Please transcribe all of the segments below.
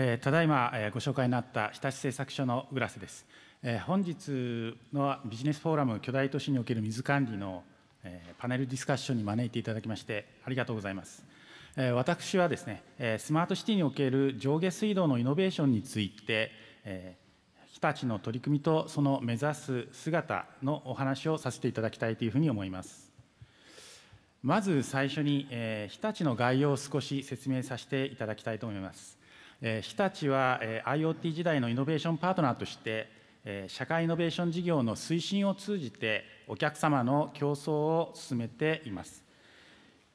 えただいま、えご紹介になった日立製作所のグラスです、え本日のビジネスフォーラム巨大都市における水管理の、えパネルディスカッションに招いていただきましてありがとうございます、え私はですね、えスマートシティにおける上下水道のイノベーションについて、え日立の取り組みとその目指す姿のお話をさせていただきたいというふうに思いますまず最初に、え日立の概要を少し説明させていただきたいと思いますえ日立は、え IoT 時代のイノベーションパートナーとして、え社会イノベーション事業の推進を通じてお客様の競争を進めています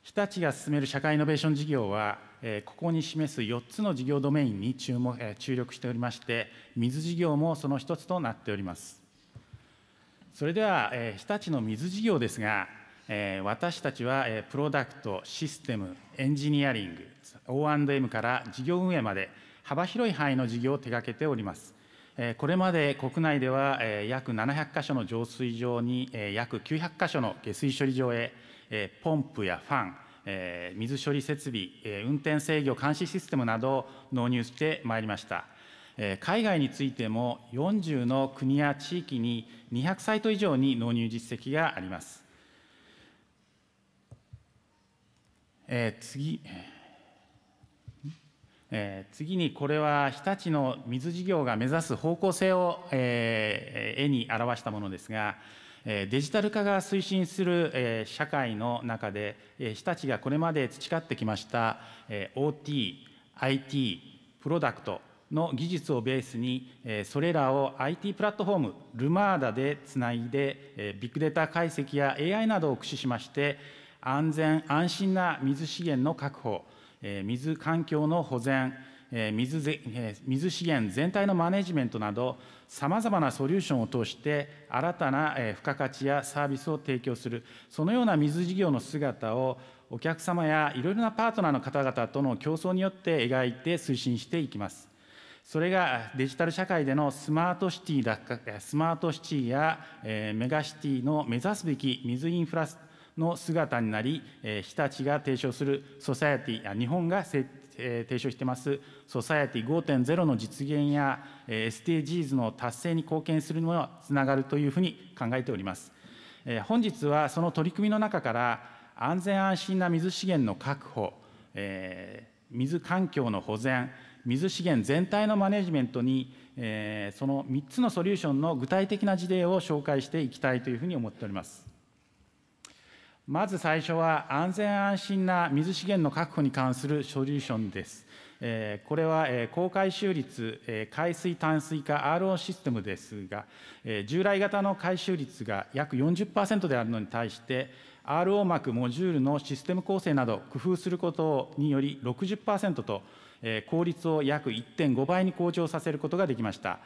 日立が進める社会イノベーション事業は、えここに示す4つの事業ドメインに注目、え注力しておりまして水事業もその一つとなっておりますそれでは、え日立の水事業ですがえ私たちは、えプロダクト、システム、エンジニアリング、O&M から事業運営まで幅広い範囲の事業を手掛けております。えこれまで国内では、え約700箇所の浄水場に、え約900箇所の下水処理場へ、えポンプやファン、え水処理設備、え運転制御監視システムなどを納入してまいりました。海外についても40の国や地域に200サイト以上に納入実績があります。えー、次、えー、次にこれは日立の水事業が目指す方向性を、えー、絵に表したものですが、デジタル化が推進する社会の中で、日立がこれまで培ってきました OT、IT、プロダクトの技術をベースに、それらを IT プラットフォーム、ルマーダでつないで、ビッグデータ解析や AI などを駆使しまして、安全・安心な水資源の確保、水環境の保全、水ぜ水資源全体のマネジメントなど、さまざまなソリューションを通して、新たな付加価値やサービスを提供する、そのような水事業の姿を、お客様やいろいろなパートナーの方々との競争によって描いて推進していきます。それがデジタル社会でのスマートシティだスマートシティやメガシティの目指すべき水インフラの姿になり、日立が提唱するソサエティ日本が提唱していますソサエティ5.0の実現や、SDGs の達成に貢献するものにつながるというふうに考えております、本日はその取り組みの中から安全安心な水資源の確保、水環境の保全水資源全体のマネジメントに、その3つのソリューションの具体的な事例を紹介していきたいというふうに思っております。まず最初は安全安心な水資源の確保に関するソリューションです。これは高回収率、海水淡水化 RO システムですが、従来型の回収率が約40%であるのに対して、RO 膜モジュールのシステム構成など工夫することにより60%と、効率を約1.5倍に向上させることができました。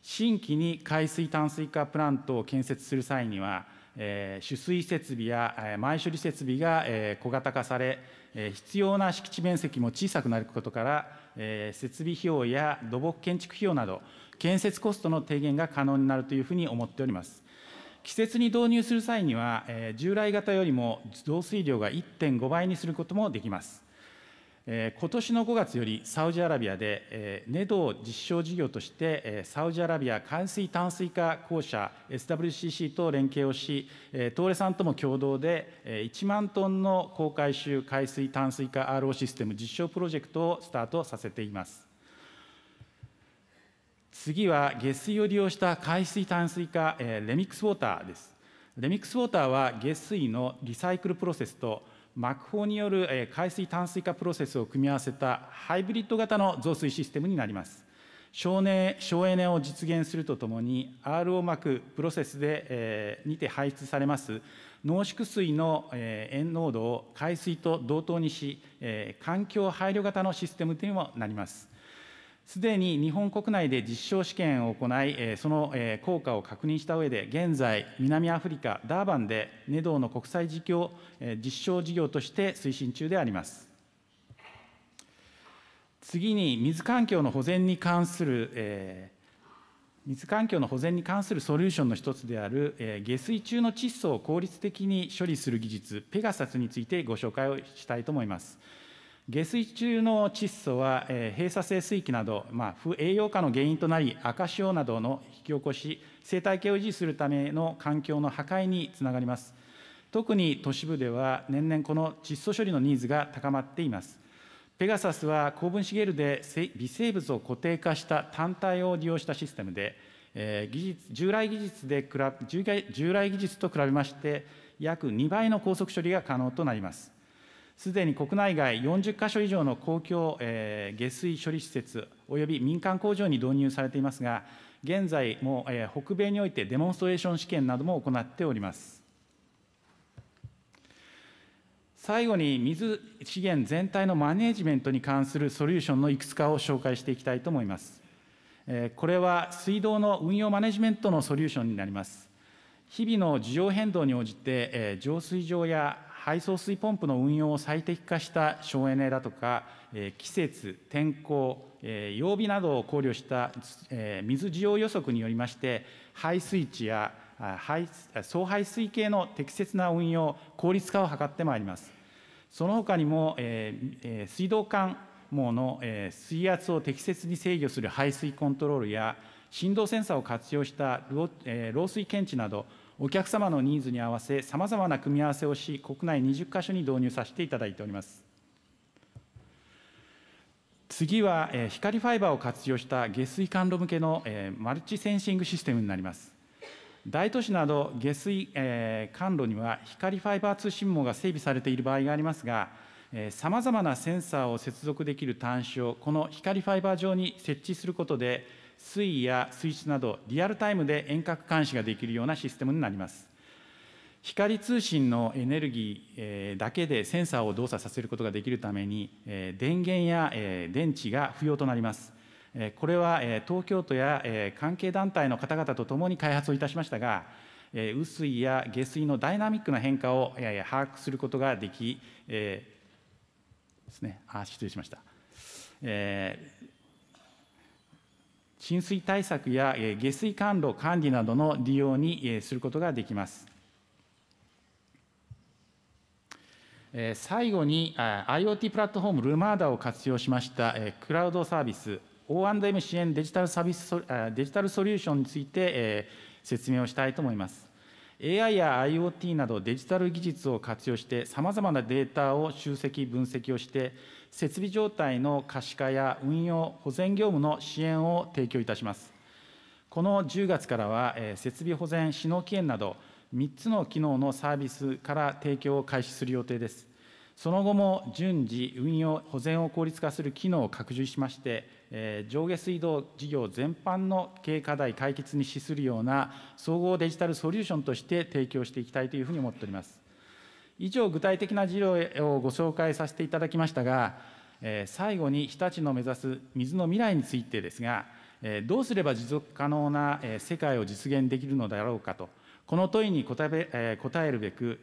新規に海水淡水化プラントを建設する際には、取水設備や前処理設備が小型化され、必要な敷地面積も小さくなることから、設備費用や土木建築費用など、建設コストの低減が可能になるというふうに思っております。季節に導入する際には、従来型よりも増水量が1.5倍にすることもできます。ことしの5月よりサウジアラビアで、ＮＥＤＯ 実証事業として、サウジアラビア海水淡水化公社 SＷCC と連携をし、東レさんとも共同で、1万トンの高回収海水淡水化 RO システム実証プロジェクトをスタートさせています。次は下水を利用した海水淡水化、レミックスウォーターです。レミックスウォーターは下水のリサイクルプロセスと膜法による海水淡水化プロセスを組み合わせたハイブリッド型の増水システムになります。省エネを実現するとともに、RO 膜プロセスで、えー、にて排出されます濃縮水の、えー、塩濃度を海水と同等にし、えー、環境配慮型のシステムというのもなります。すでに日本国内で実証試験を行い、その効果を確認したうえで、現在、南アフリカ・ダーバンで、ネドウの国際事業実証事業として推進中であります。次に、水環境の保全に関する、えー水環境の保全に関するソリューションの一つである、えー、下水中の窒素を効率的に処理する技術、ペガサスについてご紹介をしたいと思います。下水中の窒素は、えー、閉鎖性水域など、まあ、不栄養化の原因となり、赤潮などの引き起こし、生態系を維持するための環境の破壊につながります。特に都市部では、年々この窒素処理のニーズが高まっています。ペガサスは高分子ゲルで微生物を固定化した単体を利用したシステムで、従来技術従来技術と比べまして、約2倍の高速処理が可能となります。すでに国内外40か所以上の公共、えー、下水処理施設および民間工場に導入されていますが、現在も、えー、北米においてデモンストレーション試験なども行っております。最後に水資源全体のマネジメントに関するソリューションのいくつかを紹介していきたいと思います。これは水道の運用マネジメントのソリューションになります。日々の需要変動に応じて、浄水場や配送水ポンプの運用を最適化した省エネだとか、え季節、天候、え曜日などを考慮した、え水需要予測によりまして、排水池や排排水系の適切な運用、効率化を図ってまいります。その他にも、え水道管網の、え水圧を適切に制御する排水コントロールや、振動センサーを活用した漏,、え漏水検知などお客様のニーズに合わせさまざまな組み合わせをし国内20か所に導入させていただいております次は、え光ファイバーを活用した下水管路向けの、えマルチセンシングシステムになります大都市など下水、え管路には光ファイバー通信網が整備されている場合がありますがさまざまなセンサーを接続できる端子をこの光ファイバー上に設置することで水位や水質などリアルタイムで遠隔監視ができるようなシステムになります。光通信のエネルギーだけでセンサーを動作させることができるために、電源や電池が不要となります。これは東京都や関係団体の方々とともに開発をいたしましたが、雨水や下水のダイナミックな変化を把握することができ、ですね、あ失礼しました。え浸水対策や下水管路管理などの利用にすることができます。最後に IoT プラットフォームルマーダを活用しましたクラウドサービス O&M 支援デジタルサービスデジタルソリューションについて説明をしたいと思います。AI や IoT などデジタル技術を活用して、さまざまなデータを集積、分析をして、設備状態の可視化や運用、保全業務の支援を提供いたします。この10月からは、設備保全、指納期限など、3つの機能のサービスから提供を開始する予定です。その後も順次、運用、保全を効率化する機能を拡充しまして、え上下水道事業全般の経営課題解決に資するような総合デジタルソリューションとして提供していきたいというふうに思っております。以上、具体的な事例をご紹介させていただきましたが、え最後に日立の目指す水の未来についてですが、どうすれば持続可能な世界を実現できるのだろうかと、この問いに答え答えるべく、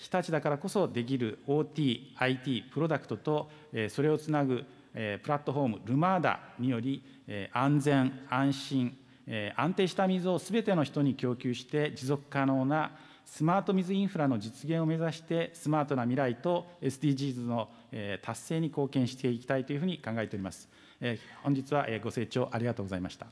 日立だからこそできる OT、IT、プロダクトと、それをつなぐプラットフォーム、ルマーダにより、安全、安心、安定した水をすべての人に供給して、持続可能なスマート水インフラの実現を目指して、スマートな未来と SDGs の達成に貢献していきたいというふうに考えております。え本日はご清聴ありがとうございました。